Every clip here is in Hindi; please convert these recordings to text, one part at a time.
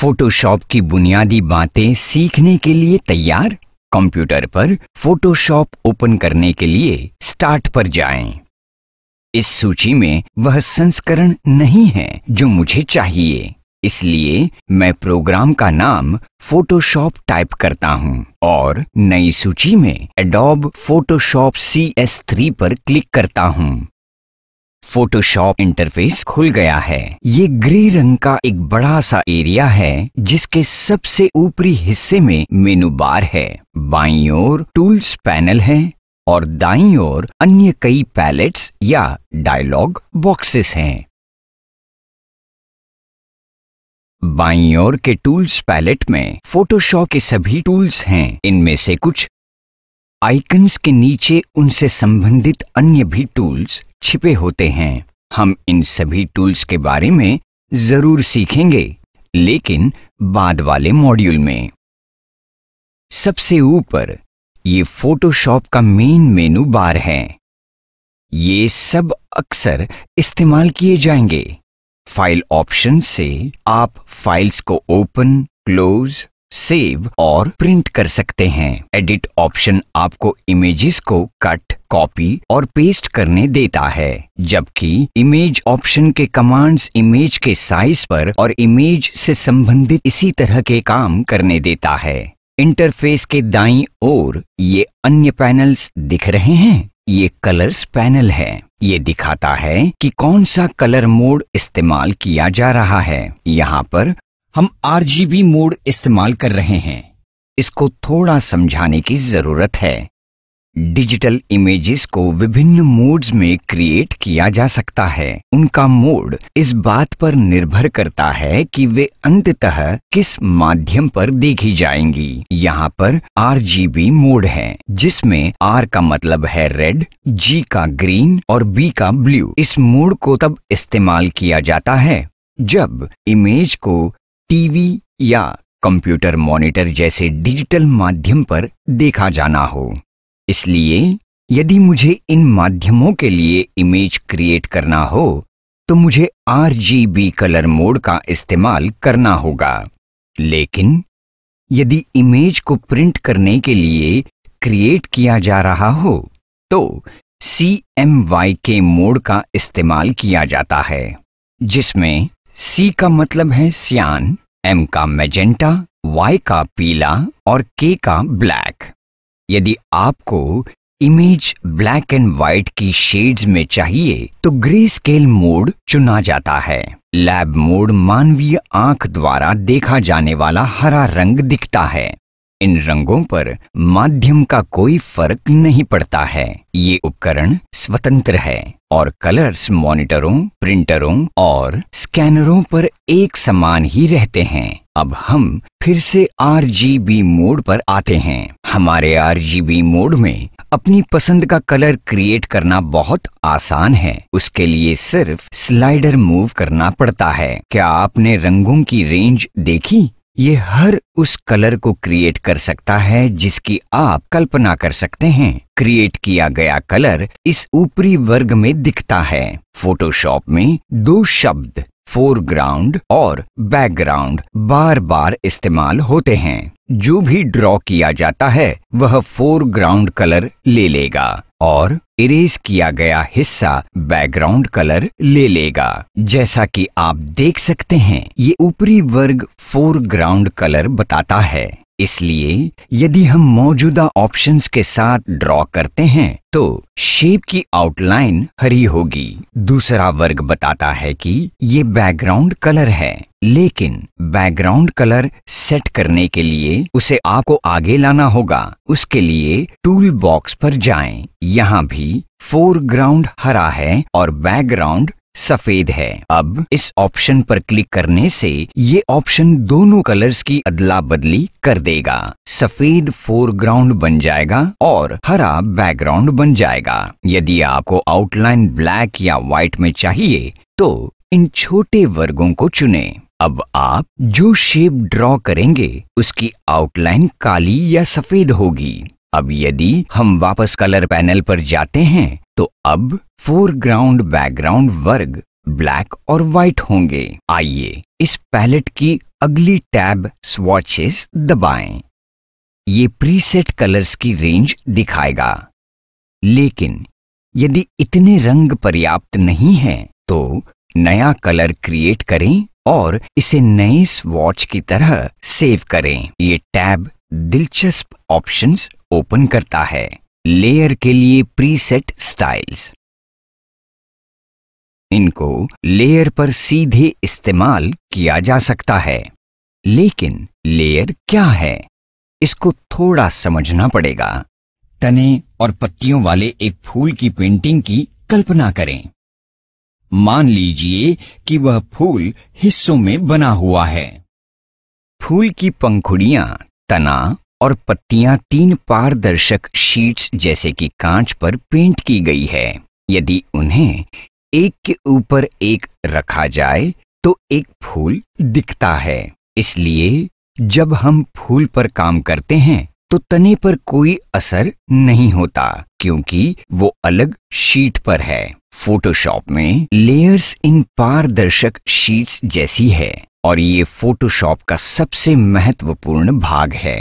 फोटोशॉप की बुनियादी बातें सीखने के लिए तैयार कंप्यूटर पर फोटोशॉप ओपन करने के लिए स्टार्ट पर जाएं। इस सूची में वह संस्करण नहीं है जो मुझे चाहिए इसलिए मैं प्रोग्राम का नाम फोटोशॉप टाइप करता हूँ और नई सूची में Adobe Photoshop C S three पर क्लिक करता हूँ फोटोशॉप इंटरफेस खुल गया है ये ग्रे रंग का एक बड़ा सा एरिया है जिसके सबसे ऊपरी हिस्से में मेनू बार है बाई ओर टूल्स पैनल है और दाई ओर अन्य कई पैलेट्स या डायलॉग बॉक्सेस हैं बाई ओर के टूल्स पैलेट में फोटोशॉप के सभी टूल्स हैं इनमें से कुछ आइकन्स के नीचे उनसे संबंधित अन्य भी टूल्स छिपे होते हैं हम इन सभी टूल्स के बारे में जरूर सीखेंगे लेकिन बाद वाले मॉड्यूल में सबसे ऊपर ये फोटोशॉप का मेन मेनू बार है ये सब अक्सर इस्तेमाल किए जाएंगे फाइल ऑप्शन से आप फाइल्स को ओपन क्लोज सेव और प्रिंट कर सकते हैं एडिट ऑप्शन आपको इमेजेस को कट कॉपी और पेस्ट करने देता है जबकि इमेज ऑप्शन के कमांड्स इमेज के साइज पर और इमेज से संबंधित इसी तरह के काम करने देता है इंटरफेस के दाईं ओर ये अन्य पैनल्स दिख रहे हैं ये कलर्स पैनल है ये दिखाता है कि कौन सा कलर मोड इस्तेमाल किया जा रहा है यहाँ पर हम आरजीबी मोड इस्तेमाल कर रहे हैं इसको थोड़ा समझाने की जरूरत है डिजिटल इमेजेस को विभिन्न मोड्स में क्रिएट किया जा सकता है उनका मोड इस बात पर निर्भर करता है कि वे अंततः किस माध्यम पर देखी जाएंगी यहाँ पर आर मोड है जिसमें आर का मतलब है रेड जी का ग्रीन और बी का ब्लू इस मोड को तब इस्तेमाल किया जाता है जब इमेज को टीवी या कंप्यूटर मॉनिटर जैसे डिजिटल माध्यम पर देखा जाना हो इसलिए यदि मुझे इन माध्यमों के लिए इमेज क्रिएट करना हो तो मुझे आर कलर मोड का इस्तेमाल करना होगा लेकिन यदि इमेज को प्रिंट करने के लिए क्रिएट किया जा रहा हो तो सी एम वाई के मोड का इस्तेमाल किया जाता है जिसमें सी का मतलब है सियान एम का मैजेंटा वाई का पीला और के का ब्लैक यदि आपको इमेज ब्लैक एंड व्हाइट की शेड्स में चाहिए तो ग्रे स्केल मोड चुना जाता है लैब मोड मानवीय आंख द्वारा देखा जाने वाला हरा रंग दिखता है इन रंगों पर माध्यम का कोई फर्क नहीं पड़ता है ये उपकरण स्वतंत्र है और कलर्स मॉनिटरों प्रिंटरों और स्कैनरों पर एक समान ही रहते हैं अब हम फिर से आर मोड पर आते हैं हमारे आर मोड में अपनी पसंद का कलर क्रिएट करना बहुत आसान है उसके लिए सिर्फ स्लाइडर मूव करना पड़ता है क्या आपने रंगों की रेंज देखी ये हर उस कलर को क्रिएट कर सकता है जिसकी आप कल्पना कर सकते हैं क्रिएट किया गया कलर इस ऊपरी वर्ग में दिखता है फोटोशॉप में दो शब्द फोरग्राउंड और बैकग्राउंड बार बार इस्तेमाल होते हैं जो भी ड्रॉ किया जाता है वह फोरग्राउंड कलर ले लेगा और इरेज किया गया हिस्सा बैकग्राउंड कलर ले लेगा जैसा कि आप देख सकते हैं ये ऊपरी वर्ग फोरग्राउंड कलर बताता है इसलिए यदि हम मौजूदा ऑप्शंस के साथ ड्रॉ करते हैं तो शेप की आउटलाइन हरी होगी दूसरा वर्ग बताता है कि ये बैकग्राउंड कलर है लेकिन बैकग्राउंड कलर सेट करने के लिए उसे आपको आगे लाना होगा उसके लिए टूल बॉक्स पर जाएं। यहाँ भी फोरग्राउंड हरा है और बैकग्राउंड सफेद है अब इस ऑप्शन पर क्लिक करने से ये ऑप्शन दोनों कलर्स की अदला बदली कर देगा सफेद फोरग्राउंड बन जाएगा और हरा बैकग्राउंड बन जाएगा यदि आपको आउटलाइन ब्लैक या व्हाइट में चाहिए तो इन छोटे वर्गों को चुने अब आप जो शेप ड्रॉ करेंगे उसकी आउटलाइन काली या सफेद होगी अब यदि हम वापस कलर पैनल पर जाते हैं तो अब फोरग्राउंड बैकग्राउंड वर्ग ब्लैक और व्हाइट होंगे आइए इस पैलेट की अगली टैब स्वॉचेस दबाएं। ये प्रीसेट कलर्स की रेंज दिखाएगा लेकिन यदि इतने रंग पर्याप्त नहीं हैं, तो नया कलर क्रिएट करें और इसे नए स्वॉच की तरह सेव करें ये टैब दिलचस्प ऑप्शंस ओपन करता है लेयर के लिए प्रीसेट स्टाइल्स इनको लेयर पर सीधे इस्तेमाल किया जा सकता है लेकिन लेयर क्या है इसको थोड़ा समझना पड़ेगा तने और पत्तियों वाले एक फूल की पेंटिंग की कल्पना करें मान लीजिए कि वह फूल हिस्सों में बना हुआ है फूल की पंखुड़ियां तना और पत्तियां तीन पारदर्शक शीट्स जैसे कि कांच पर पेंट की गई है यदि उन्हें एक के ऊपर एक रखा जाए तो एक फूल दिखता है इसलिए जब हम फूल पर काम करते हैं तो तने पर कोई असर नहीं होता क्योंकि वो अलग शीट पर है फोटोशॉप में लेयर्स इन पारदर्शक शीट्स जैसी है और ये फोटोशॉप का सबसे महत्वपूर्ण भाग है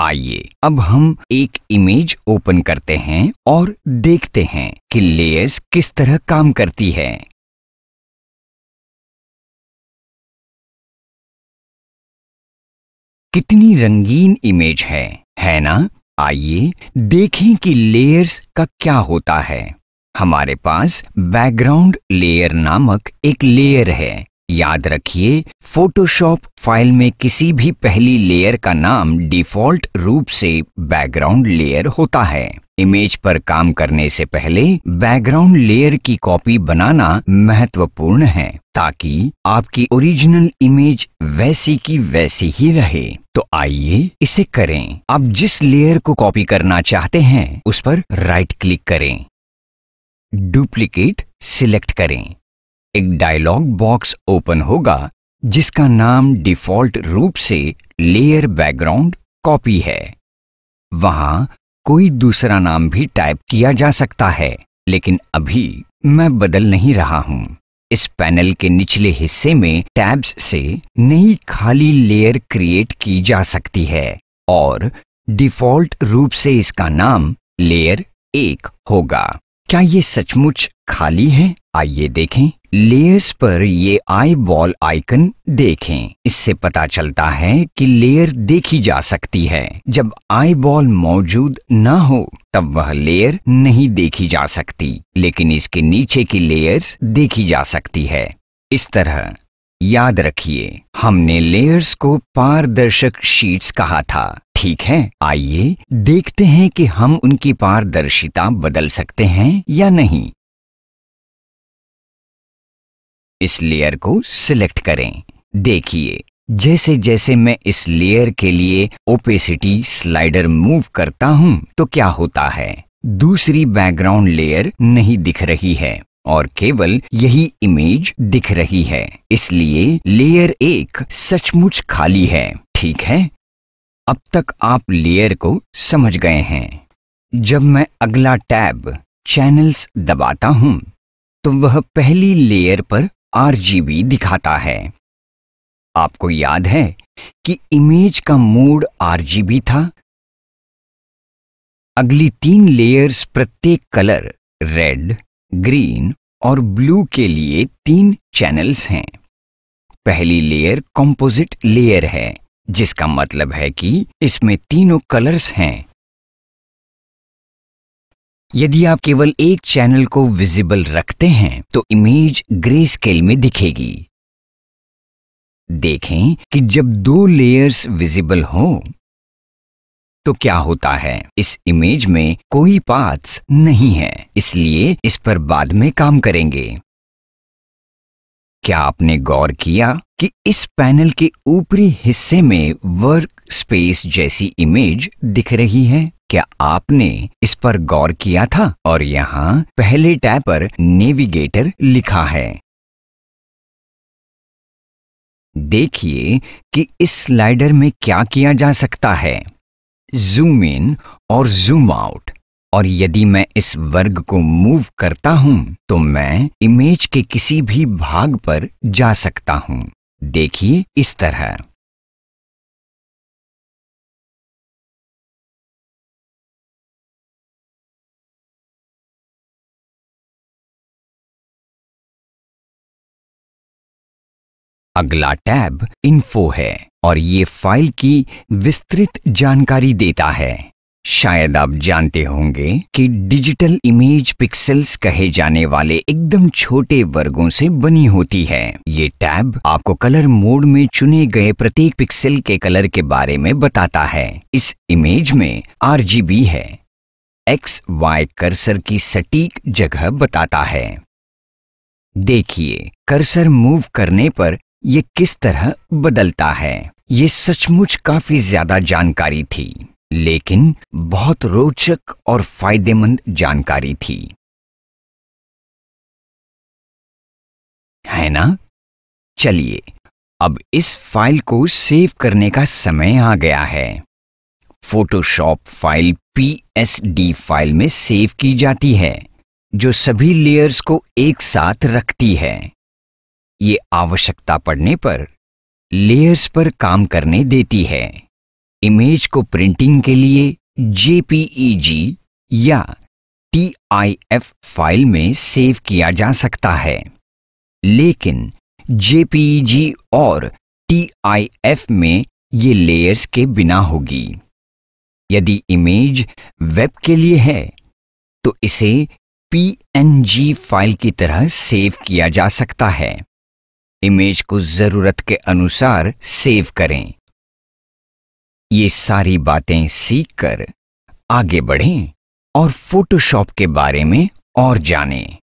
आइए अब हम एक इमेज ओपन करते हैं और देखते हैं कि लेयर्स किस तरह काम करती है कितनी रंगीन इमेज है है ना आइए देखें कि लेयर्स का क्या होता है हमारे पास बैकग्राउंड लेयर नामक एक लेयर है याद रखिए फोटोशॉप फाइल में किसी भी पहली लेयर का नाम डिफ़ॉल्ट रूप से बैकग्राउंड लेयर होता है इमेज पर काम करने से पहले बैकग्राउंड लेयर की कॉपी बनाना महत्वपूर्ण है ताकि आपकी ओरिजिनल इमेज वैसी की वैसी ही रहे तो आइए इसे करें आप जिस लेयर को कॉपी करना चाहते हैं उस पर राइट क्लिक करें डुप्लीकेट सिलेक्ट करें एक डायलॉग बॉक्स ओपन होगा जिसका नाम डिफ़ॉल्ट रूप से लेयर बैकग्राउंड कॉपी है वहां कोई दूसरा नाम भी टाइप किया जा सकता है लेकिन अभी मैं बदल नहीं रहा हूं इस पैनल के निचले हिस्से में टैब्स से नई खाली लेयर क्रिएट की जा सकती है और डिफ़ॉल्ट रूप से इसका नाम लेयर एक होगा क्या ये सचमुच खाली है आइए देखें लेयर्स पर ये आई बॉल आइकन देखें इससे पता चलता है कि लेयर देखी जा सकती है जब आई बॉल मौजूद ना हो तब वह लेयर नहीं देखी जा सकती लेकिन इसके नीचे की लेयर्स देखी जा सकती है इस तरह याद रखिए हमने लेयर्स को पारदर्शक शीट्स कहा था ठीक है आइए देखते हैं कि हम उनकी पारदर्शिता बदल सकते हैं या नहीं इस लेयर को सिलेक्ट करें देखिए जैसे जैसे मैं इस लेयर के लिए ओपेसिटी स्लाइडर मूव करता हूं तो क्या होता है दूसरी बैकग्राउंड लेयर नहीं दिख रही है और केवल यही इमेज दिख रही है इसलिए लेयर एक सचमुच खाली है ठीक है अब तक आप लेयर को समझ गए हैं जब मैं अगला टैब चैनल्स दबाता हूं तो वह पहली लेयर पर आरजीबी दिखाता है आपको याद है कि इमेज का मोड आरजीबी था अगली तीन लेयर्स प्रत्येक कलर रेड ग्रीन और ब्लू के लिए तीन चैनल्स हैं पहली लेयर कॉम्पोजिट लेयर है जिसका मतलब है कि इसमें तीनों कलर्स हैं यदि आप केवल एक चैनल को विजिबल रखते हैं तो इमेज ग्रे स्केल में दिखेगी देखें कि जब दो लेयर्स विजिबल हो तो क्या होता है इस इमेज में कोई पार्ट्स नहीं है इसलिए इस पर बाद में काम करेंगे क्या आपने गौर किया कि इस पैनल के ऊपरी हिस्से में वर्क स्पेस जैसी इमेज दिख रही है क्या आपने इस पर गौर किया था और यहाँ पहले टैब पर नेविगेटर लिखा है देखिए कि इस स्लाइडर में क्या किया जा सकता है जूम इन और जूम आउट और यदि मैं इस वर्ग को मूव करता हूं तो मैं इमेज के किसी भी भाग पर जा सकता हूं देखिए इस तरह अगला टैब इन्फो है और ये फाइल की विस्तृत जानकारी देता है शायद आप जानते होंगे कि डिजिटल इमेज पिक्सेल्स कहे जाने वाले एकदम छोटे वर्गों से बनी होती है ये टैब आपको कलर मोड में चुने गए प्रत्येक पिक्सेल के कलर के बारे में बताता है इस इमेज में आरजीबी है एक्स वाई कर्सर की सटीक जगह बताता है देखिए कर्सर मूव करने पर ये किस तरह बदलता है ये सचमुच काफी ज्यादा जानकारी थी लेकिन बहुत रोचक और फायदेमंद जानकारी थी है ना चलिए अब इस फाइल को सेव करने का समय आ गया है फोटोशॉप फाइल पीएसडी फाइल में सेव की जाती है जो सभी लेयर्स को एक साथ रखती है ये आवश्यकता पड़ने पर लेयर्स पर काम करने देती है इमेज को प्रिंटिंग के लिए जेपीईजी e या टीआईएफ फाइल में सेव किया जा सकता है लेकिन जेपीईजी e और टीआईएफ में ये लेयर्स के बिना होगी यदि इमेज वेब के लिए है तो इसे पीएनजी फाइल की तरह सेव किया जा सकता है इमेज को जरूरत के अनुसार सेव करें ये सारी बातें सीखकर आगे बढ़ें और फोटोशॉप के बारे में और जानें